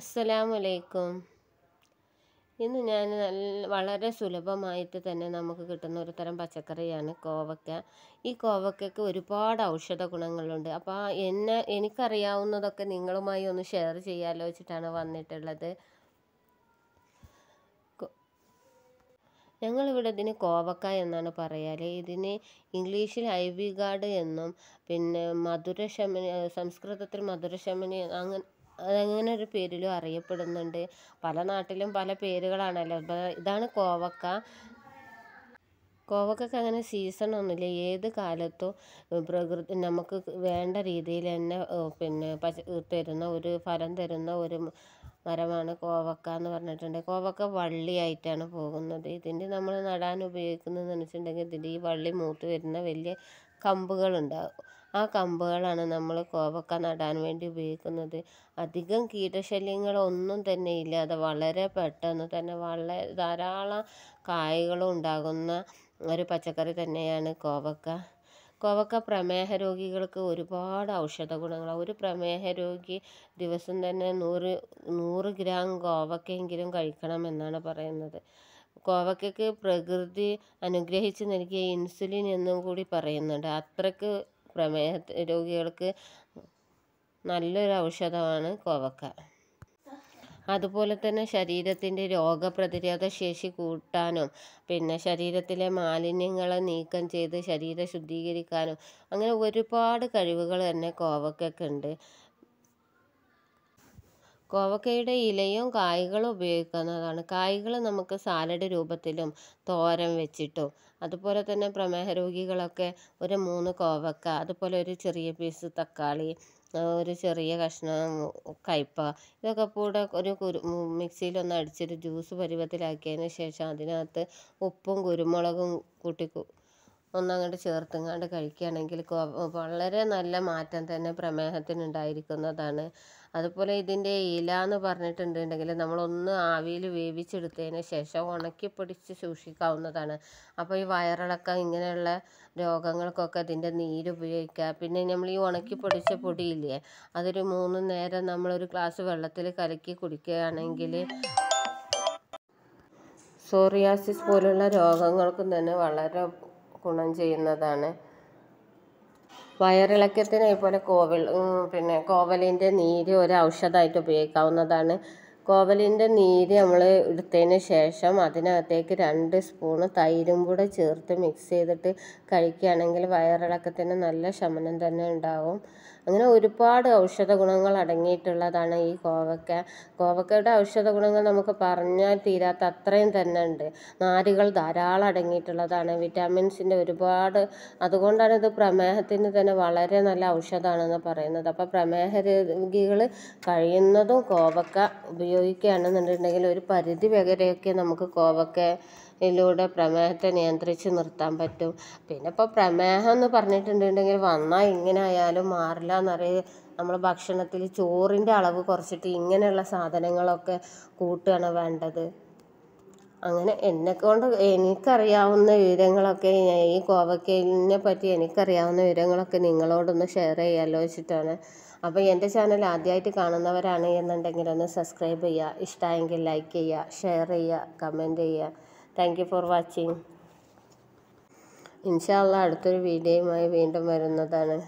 അസ്സലാമലൈക്കും ഇന്ന് ഞാൻ നല്ല വളരെ സുലഭമായിട്ട് തന്നെ നമുക്ക് കിട്ടുന്ന ഒരു തരം പച്ചക്കറിയാണ് കോവക്ക ഈ കോവക്കയ്ക്ക് ഒരുപാട് ഔഷധ ഗുണങ്ങളുണ്ട് അപ്പോൾ എന്നെ എനിക്കറിയാവുന്നതൊക്കെ നിങ്ങളുമായി ഒന്ന് ഷെയർ ചെയ്യാമല്ലോ വെച്ചിട്ടാണ് വന്നിട്ടുള്ളത് ഞങ്ങളിവിടെ ഇതിന് കോവക്ക എന്നാണ് പറയാറ് ഇതിന് ഇംഗ്ലീഷിൽ ഐവി ഗാർഡ് എന്നും പിന്നെ മധുരശമനി സംസ്കൃതത്തിൽ മധുരശമനി അങ്ങനെ അങ്ങനെ ഒരു പേരിലും അറിയപ്പെടുന്നുണ്ട് പല നാട്ടിലും പല പേരുകളാണല്ലോ ഇതാണ് കോവക്ക കോവക്കൊക്കെ അങ്ങനെ സീസണൊന്നുമില്ല ഏത് കാലത്തും പ്രകൃതി നമുക്ക് വേണ്ട രീതിയിൽ തന്നെ പിന്നെ പച്ച തരുന്ന ഒരു ഫലം തരുന്ന ഒരു മരമാണ് കോവക്ക എന്ന് പറഞ്ഞിട്ടുണ്ട് കോവക്ക വള്ളിയായിട്ടാണ് പോകുന്നത് ഇതിൻ്റെ നമ്മൾ നടാൻ ഉപയോഗിക്കുന്നതെന്ന് വെച്ചിട്ടുണ്ടെങ്കിൽ ഇതിൻ്റെ ഈ വള്ളി മൂത്ത് വരുന്ന വലിയ കമ്പുകളുണ്ടാകും ആ കമ്പുകളാണ് നമ്മൾ കോവക്ക നടാൻ വേണ്ടി ഉപയോഗിക്കുന്നത് അധികം കീടശല്യങ്ങളൊന്നും തന്നെ ഇല്ലാതെ വളരെ പെട്ടെന്ന് തന്നെ വളരെ ധാരാളം കായ്കളും ഉണ്ടാകുന്ന ഒരു പച്ചക്കറി തന്നെയാണ് കോവക്ക കോവക്ക പ്രമേഹ രോഗികൾക്ക് ഒരുപാട് ഔഷധ ഗുണങ്ങളാണ് ഒരു പ്രമേഹ രോഗി ദിവസം തന്നെ നൂറ് നൂറ് ഗ്രാം കോവക്കയെങ്കിലും കഴിക്കണമെന്നാണ് പറയുന്നത് കോവക്കയ്ക്ക് പ്രകൃതി അനുഗ്രഹിച്ച് നൽകിയ ഇൻസുലിൻ എന്നും കൂടി പറയുന്നുണ്ട് അത്രയ്ക്ക് പ്രമേഹ രോഗികൾക്ക് നല്ലൊരു ഔഷധമാണ് കോവക്ക അതുപോലെ തന്നെ ശരീരത്തിൻ്റെ രോഗപ്രതിരോധ ശേഷി കൂട്ടാനും പിന്നെ ശരീരത്തിലെ മാലിന്യങ്ങളെ നീക്കം ചെയ്ത് ശരീരം ശുദ്ധീകരിക്കാനും അങ്ങനെ ഒരുപാട് കഴിവുകൾ തന്നെ കോവക്കക്കുണ്ട് കോവക്കയുടെ ഇലയും കായ്കളും ഉപയോഗിക്കുന്നതാണ് കായ്കൾ നമുക്ക് സാലഡ് രൂപത്തിലും തോരൻ വെച്ചിട്ടും അതുപോലെ തന്നെ പ്രമേഹ രോഗികളൊക്കെ ഒരു മൂന്ന് കോവക്ക അതുപോലെ ഒരു ചെറിയ പീസ് തക്കാളി ഒരു ചെറിയ കഷ്ണം കയ്പ ഇതൊക്കെ കൂടെ ഒരു കുരു മിക്സിയിലൊന്ന് അടിച്ചൊരു ജ്യൂസ് പരുവത്തിലാക്കിയതിന് ശേഷം അതിനകത്ത് ഉപ്പും കുരുമുളകും കൂട്ടി ഒന്നങ്ങോട്ട് ചേർത്തുങ്ങാണ്ട് കഴിക്കുകയാണെങ്കിൽ വളരെ നല്ല മാറ്റം തന്നെ പ്രമേഹത്തിന് ഉണ്ടായിരിക്കുന്നതാണ് അതുപോലെ ഇതിൻ്റെ ഇല എന്ന് പറഞ്ഞിട്ടുണ്ടെങ്കിൽ നമ്മളൊന്ന് ആവിയിൽ വേവിച്ചെടുത്തതിന് ശേഷം ഉണക്കി പിടിച്ച് സൂക്ഷിക്കാവുന്നതാണ് അപ്പോൾ ഈ വയറിളക്കം ഇങ്ങനെയുള്ള രോഗങ്ങൾക്കൊക്കെ ഇതിൻ്റെ നീര് ഉപയോഗിക്കുക പിന്നെ നമ്മൾ ഈ ഉണക്കി പൊടിച്ച പൊടിയില്ലേ അതൊരു മൂന്ന് നേരം നമ്മളൊരു ഗ്ലാസ് വെള്ളത്തിൽ കലക്കി കുടിക്കുകയാണെങ്കിൽ സോറിയാസിസ് പോലുള്ള രോഗങ്ങൾക്കും തന്നെ വളരെ ഗുണം ചെയ്യുന്നതാണ് വയറിളക്കത്തിന് ഇതുപോലെ കോവൽ പിന്നെ കോവലിൻ്റെ നീര് ഒരു ഔഷധമായിട്ട് ഉപയോഗിക്കാവുന്നതാണ് കോവലിൻ്റെ നീര് നമ്മൾ എടുത്തതിന് ശേഷം അതിനകത്തേക്ക് രണ്ട് സ്പൂണ് തൈരും കൂടെ ചേർത്ത് മിക്സ് ചെയ്തിട്ട് കഴിക്കുകയാണെങ്കിൽ വയറിളക്കത്തിന് നല്ല ശമനം തന്നെ ഉണ്ടാവും അങ്ങനെ ഒരുപാട് ഔഷധ ഗുണങ്ങൾ അടങ്ങിയിട്ടുള്ളതാണ് ഈ കോവക്ക കോവക്കയുടെ ഔഷധ ഗുണങ്ങൾ നമുക്ക് പറഞ്ഞാൽ തീരാത്ത അത്രയും തന്നെ ഉണ്ട് നാരുകൾ ധാരാളം അടങ്ങിയിട്ടുള്ളതാണ് വിറ്റാമിൻസിൻ്റെ ഒരുപാട് അതുകൊണ്ടാണ് ഇത് പ്രമേഹത്തിന് തന്നെ വളരെ നല്ല ഔഷധമാണെന്ന് പറയുന്നത് അപ്പോൾ പ്രമേഹ രോഗികൾ കഴിയുന്നതും കോവക്ക ഉപയോഗിക്കുകയാണെന്നുണ്ടെങ്കിൽ ഒരു പരിധി വരെയൊക്കെ നമുക്ക് കോവക്ക ഇതിലൂടെ പ്രമേഹത്തെ നിയന്ത്രിച്ച് നിർത്താൻ പറ്റും പിന്നെ ഇപ്പോൾ പ്രമേഹം എന്ന് പറഞ്ഞിട്ടുണ്ടെങ്കിൽ വന്നാൽ ഇങ്ങനെ ആയാലും മാറില്ല എന്നറിയ നമ്മൾ ഭക്ഷണത്തിൽ ചോറിൻ്റെ അളവ് കുറച്ചിട്ട് ഇങ്ങനെയുള്ള സാധനങ്ങളൊക്കെ കൂട്ടുകയാണ് വേണ്ടത് അങ്ങനെ എന്നെക്കൊണ്ട് എനിക്കറിയാവുന്ന വിവരങ്ങളൊക്കെ ഈ കോവക്കയിലിനെ പറ്റി എനിക്കറിയാവുന്ന വിവരങ്ങളൊക്കെ നിങ്ങളോടൊന്ന് ഷെയർ ചെയ്യാമല്ലോ വെച്ചിട്ടാണ് അപ്പോൾ എൻ്റെ ചാനൽ ആദ്യമായിട്ട് കാണുന്നവരാണ് എന്നുണ്ടെങ്കിൽ ഒന്ന് സബ്സ്ക്രൈബ് ചെയ്യുക ഇഷ്ടമായെങ്കിൽ ലൈക്ക് ചെയ്യുക ഷെയർ ചെയ്യുക കമൻറ്റ് ചെയ്യുക താങ്ക് യു ഫോർ വാച്ചിങ് ഇൻഷാല്ല അടുത്തൊരു വീഡിയോയുമായി വീണ്ടും വരുന്നതാണ്